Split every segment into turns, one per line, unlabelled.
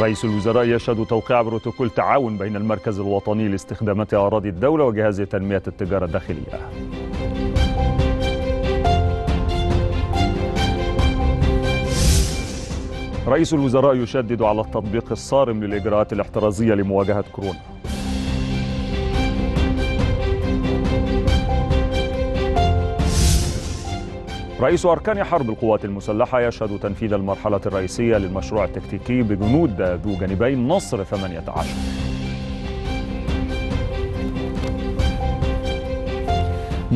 رئيس الوزراء يشهد توقيع بروتوكول تعاون بين المركز الوطني لاستخدامات أراضي الدولة وجهاز تنمية التجارة الداخلية رئيس الوزراء يشدد على التطبيق الصارم للإجراءات الاحترازية لمواجهة كورونا رئيس أركان حرب القوات المسلحة يشهد تنفيذ المرحلة الرئيسية للمشروع التكتيكي بجنود ذو جانبين نصر 18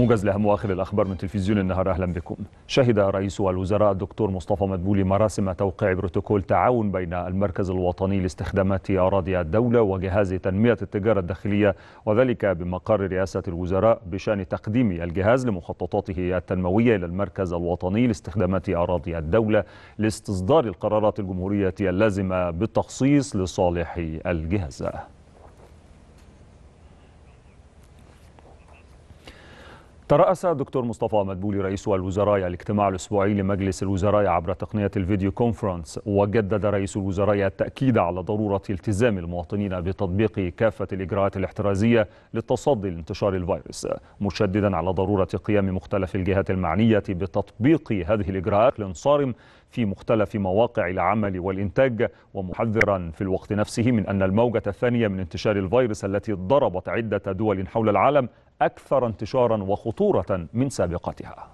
موجز لأهم وآخر الأخبار من تلفزيون النهار أهلا بكم شهد رئيس الوزراء الدكتور مصطفى مدبولي مراسم توقيع بروتوكول تعاون بين المركز الوطني لاستخدامات أراضي الدولة وجهاز تنمية التجارة الداخلية وذلك بمقر رئاسة الوزراء بشأن تقديم الجهاز لمخططاته التنموية إلى المركز الوطني لاستخدامات أراضي الدولة لاستصدار القرارات الجمهورية اللازمة بالتخصيص لصالح الجهاز ترأس دكتور مصطفى مدبولي رئيس الوزراء الاجتماع الأسبوعي لمجلس الوزراء عبر تقنية الفيديو كونفرنس وجدد رئيس الوزراء التأكيد على ضرورة التزام المواطنين بتطبيق كافة الإجراءات الاحترازية للتصدي لانتشار الفيروس مشددا على ضرورة قيام مختلف الجهات المعنية بتطبيق هذه الإجراءات لانصارم في مختلف مواقع العمل والإنتاج ومحذرا في الوقت نفسه من أن الموجة الثانية من انتشار الفيروس التي ضربت عدة دول حول العالم أكثر انتشارا وخطورة من سابقتها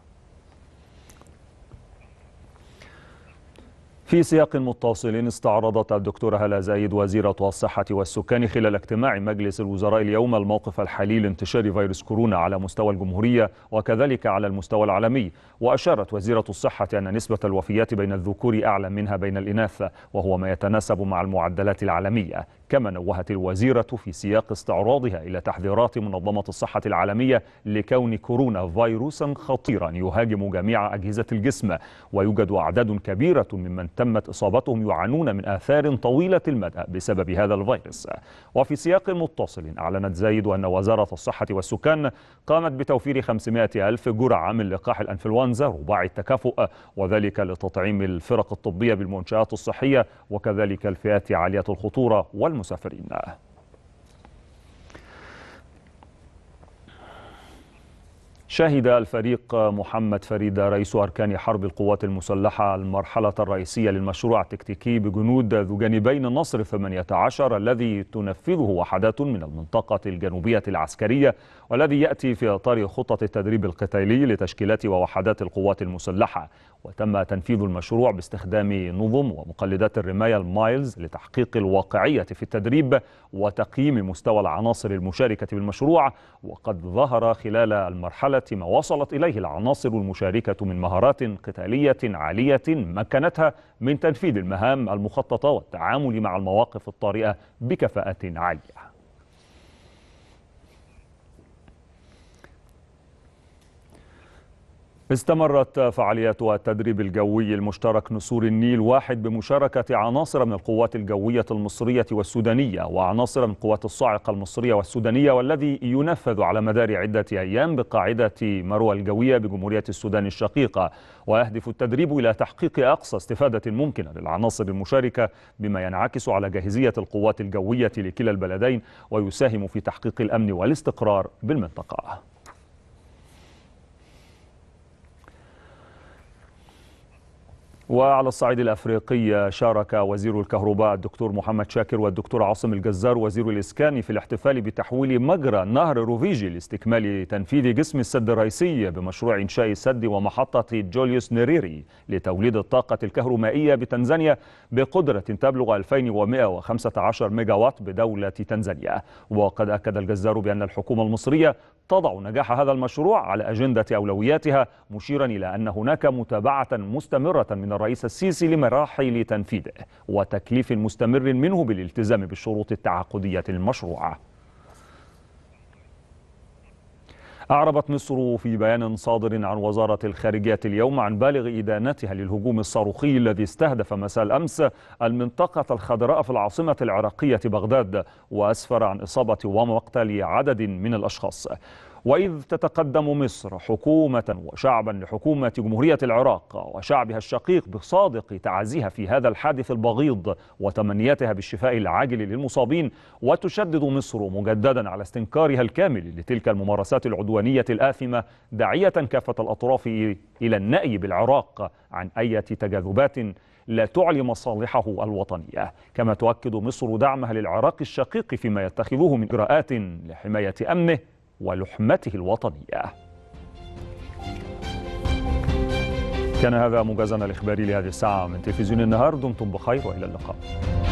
في سياق متصل استعرضت الدكتورة هلا زايد وزيرة الصحة والسكان خلال اجتماع مجلس الوزراء اليوم الموقف الحالي لانتشار فيروس كورونا على مستوى الجمهورية وكذلك على المستوى العالمي وأشارت وزيرة الصحة أن نسبة الوفيات بين الذكور أعلى منها بين الإناث وهو ما يتناسب مع المعدلات العالمية كما نوهت الوزيرة في سياق استعراضها إلى تحذيرات منظمة الصحة العالمية لكون كورونا فيروسا خطيرا يهاجم جميع أجهزة الجسم ويوجد أعداد كبيرة ممن تمت إصابتهم يعانون من آثار طويلة المدى بسبب هذا الفيروس وفي سياق متصل أعلنت زايد أن وزارة الصحة والسكان قامت بتوفير 500 ألف جرعة من لقاح الأنفلونزا رباعي التكافؤ وذلك لتطعيم الفرق الطبية بالمنشآت الصحية وكذلك الفئات عالية الخطورة والمسافرين شهد الفريق محمد فريد رئيس أركان حرب القوات المسلحة المرحلة الرئيسية للمشروع التكتيكي بجنود ذو جانبين النصر 18 الذي تنفذه وحدات من المنطقة الجنوبية العسكرية والذي يأتي في إطار خطة التدريب القتالي لتشكيلات ووحدات القوات المسلحة وتم تنفيذ المشروع باستخدام نظم ومقلدات الرماية المايلز لتحقيق الواقعية في التدريب وتقييم مستوى العناصر المشاركة بالمشروع وقد ظهر خلال المرحلة ما وصلت إليه العناصر المشاركة من مهارات قتالية عالية مكنتها من تنفيذ المهام المخططة والتعامل مع المواقف الطارئة بكفاءة عالية استمرت فعاليات التدريب الجوي المشترك نسور النيل واحد بمشاركة عناصر من القوات الجوية المصرية والسودانية وعناصر من قوات الصاعقة المصرية والسودانية والذي ينفذ على مدار عدة أيام بقاعدة مروى الجوية بجمهورية السودان الشقيقة ويهدف التدريب إلى تحقيق أقصى استفادة ممكنة للعناصر المشاركة بما ينعكس على جاهزية القوات الجوية لكلا البلدين ويساهم في تحقيق الأمن والاستقرار بالمنطقة وعلى الصعيد الأفريقي شارك وزير الكهرباء الدكتور محمد شاكر والدكتور عاصم الجزار وزير الإسكان في الاحتفال بتحويل مجرى نهر روفيجي لاستكمال تنفيذ جسم السد الرئيسي بمشروع إنشاء سد ومحطة جوليوس نيريري لتوليد الطاقة الكهرومائية بتنزانيا بقدرة تبلغ 2115 ميجاوات بدولة تنزانيا وقد أكد الجزار بأن الحكومة المصرية تضع نجاح هذا المشروع على أجندة أولوياتها مشيرا إلى أن هناك متابعة مستمرة من الرئيس السيسي لمراحل تنفيذه وتكليف مستمر منه بالالتزام بالشروط التعاقدية المشروعة أعربت مصر في بيان صادر عن وزارة الخارجية اليوم عن بالغ إدانتها للهجوم الصاروخي الذي استهدف مساء الأمس المنطقة الخضراء في العاصمة العراقية بغداد وأسفر عن إصابة ومقتل عدد من الأشخاص وإذ تتقدم مصر حكومة وشعبا لحكومة جمهورية العراق وشعبها الشقيق بصادق تعازيها في هذا الحادث البغيض وتمنياتها بالشفاء العاجل للمصابين وتشدد مصر مجددا على استنكارها الكامل لتلك الممارسات العدوانية الآثمة داعية كافة الأطراف إلى النأي بالعراق عن أي تجاذبات لا تعلي مصالحه الوطنية كما تؤكد مصر دعمها للعراق الشقيق فيما يتخذه من إجراءات لحماية أمنه ولحمته الوطنية كان هذا موجزنا الإخباري لهذه الساعة من تلفزيون النهار دمتم بخير وإلى اللقاء